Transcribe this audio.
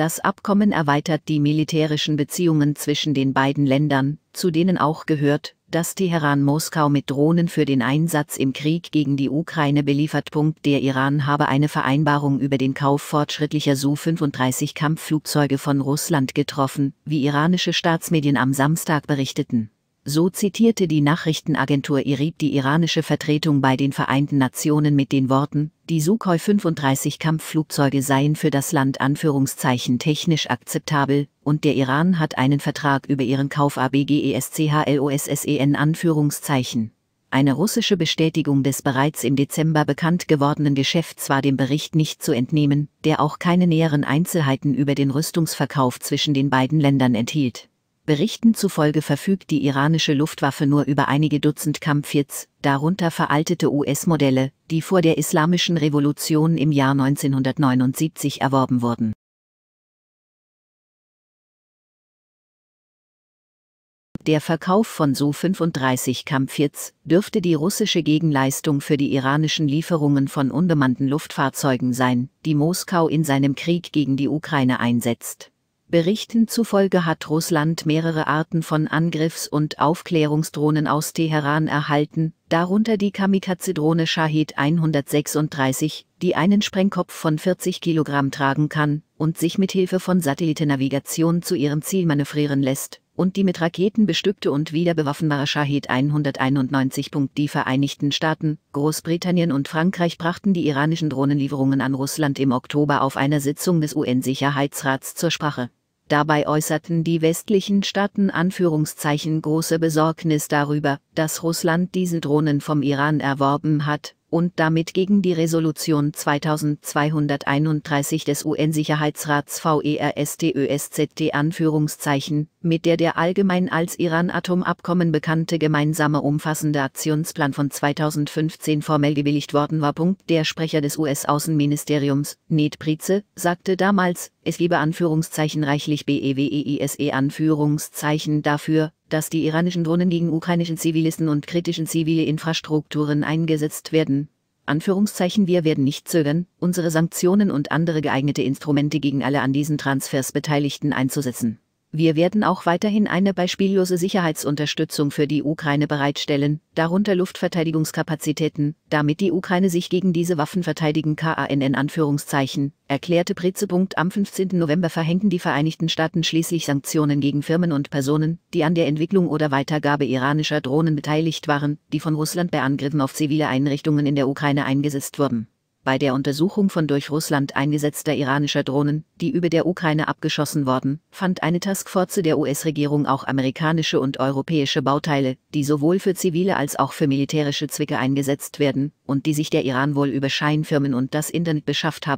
Das Abkommen erweitert die militärischen Beziehungen zwischen den beiden Ländern, zu denen auch gehört, dass Teheran Moskau mit Drohnen für den Einsatz im Krieg gegen die Ukraine beliefert. Der Iran habe eine Vereinbarung über den Kauf fortschrittlicher Su-35 Kampfflugzeuge von Russland getroffen, wie iranische Staatsmedien am Samstag berichteten so zitierte die Nachrichtenagentur IRIB die iranische Vertretung bei den Vereinten Nationen mit den Worten, die Sukhoi 35 Kampfflugzeuge seien für das Land Anführungszeichen technisch akzeptabel, und der Iran hat einen Vertrag über ihren Kauf ABGESCHLOSSEN Anführungszeichen eine russische Bestätigung des bereits im Dezember bekannt gewordenen Geschäfts war dem Bericht nicht zu entnehmen, der auch keine näheren Einzelheiten über den Rüstungsverkauf zwischen den beiden Ländern enthielt. Berichten zufolge verfügt die iranische Luftwaffe nur über einige Dutzend Kampfjets, darunter veraltete US-Modelle, die vor der Islamischen Revolution im Jahr 1979 erworben wurden. Der Verkauf von Su-35 Kampfjets dürfte die russische Gegenleistung für die iranischen Lieferungen von unbemannten Luftfahrzeugen sein, die Moskau in seinem Krieg gegen die Ukraine einsetzt. Berichten zufolge hat Russland mehrere Arten von Angriffs- und Aufklärungsdrohnen aus Teheran erhalten, darunter die Kamikaze-Drohne Shahid 136, die einen Sprengkopf von 40 Kilogramm tragen kann und sich mit Hilfe von Satellitennavigation zu ihrem Ziel manövrieren lässt, und die mit Raketen bestückte und wieder bewaffenbare Shahid 191. Die Vereinigten Staaten, Großbritannien und Frankreich brachten die iranischen Drohnenlieferungen an Russland im Oktober auf einer Sitzung des UN-Sicherheitsrats zur Sprache. Dabei äußerten die westlichen Staaten Anführungszeichen große Besorgnis darüber, dass Russland diese Drohnen vom Iran erworben hat und damit gegen die Resolution 2231 des UN-Sicherheitsrats VERSTÖSZT Anführungszeichen, mit der der allgemein als Iran-Atomabkommen bekannte gemeinsame umfassende Aktionsplan von 2015 formell gebilligt worden war. Der Sprecher des US-Außenministeriums, Ned Prize, sagte damals, es gebe Anführungszeichen reichlich BEWEISE e e Anführungszeichen dafür, dass die iranischen Drohnen gegen ukrainischen Zivilisten und kritischen zivile Infrastrukturen eingesetzt werden. Anführungszeichen wir werden nicht zögern, unsere Sanktionen und andere geeignete Instrumente gegen alle an diesen Transfers Beteiligten einzusetzen. Wir werden auch weiterhin eine beispiellose Sicherheitsunterstützung für die Ukraine bereitstellen, darunter Luftverteidigungskapazitäten, damit die Ukraine sich gegen diese Waffen verteidigen kann in Anführungszeichen, erklärte Brezepunkt am 15. November verhängten die Vereinigten Staaten schließlich Sanktionen gegen Firmen und Personen, die an der Entwicklung oder Weitergabe iranischer Drohnen beteiligt waren, die von Russland bei Angriffen auf zivile Einrichtungen in der Ukraine eingesetzt wurden bei der Untersuchung von durch Russland eingesetzter iranischer Drohnen, die über der Ukraine abgeschossen worden, fand eine Taskforce der US-Regierung auch amerikanische und europäische Bauteile, die sowohl für zivile als auch für militärische Zwecke eingesetzt werden und die sich der Iran wohl über Scheinfirmen und das Internet beschafft haben.